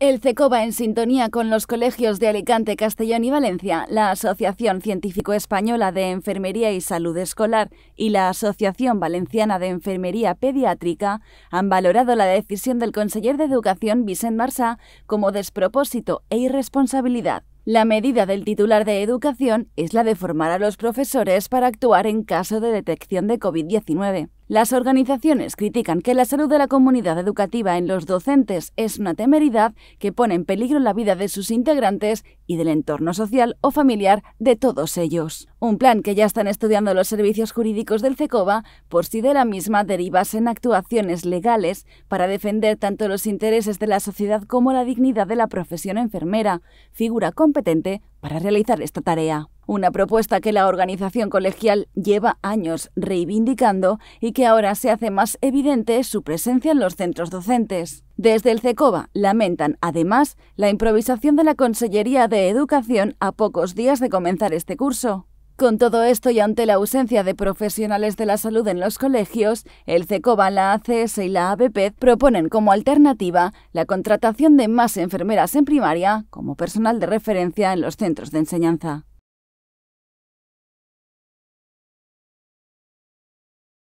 El CECOBA, en sintonía con los colegios de Alicante, Castellón y Valencia, la Asociación Científico Española de Enfermería y Salud Escolar y la Asociación Valenciana de Enfermería Pediátrica han valorado la decisión del conseller de Educación, Vicent Marsá, como despropósito e irresponsabilidad. La medida del titular de Educación es la de formar a los profesores para actuar en caso de detección de COVID-19. Las organizaciones critican que la salud de la comunidad educativa en los docentes es una temeridad que pone en peligro la vida de sus integrantes y del entorno social o familiar de todos ellos. Un plan que ya están estudiando los servicios jurídicos del CECOBA por si de la misma derivas en actuaciones legales para defender tanto los intereses de la sociedad como la dignidad de la profesión enfermera, figura competente para realizar esta tarea una propuesta que la organización colegial lleva años reivindicando y que ahora se hace más evidente su presencia en los centros docentes. Desde el CECOBA lamentan, además, la improvisación de la Consellería de Educación a pocos días de comenzar este curso. Con todo esto y ante la ausencia de profesionales de la salud en los colegios, el CECOBA, la ACS y la ABP proponen como alternativa la contratación de más enfermeras en primaria como personal de referencia en los centros de enseñanza.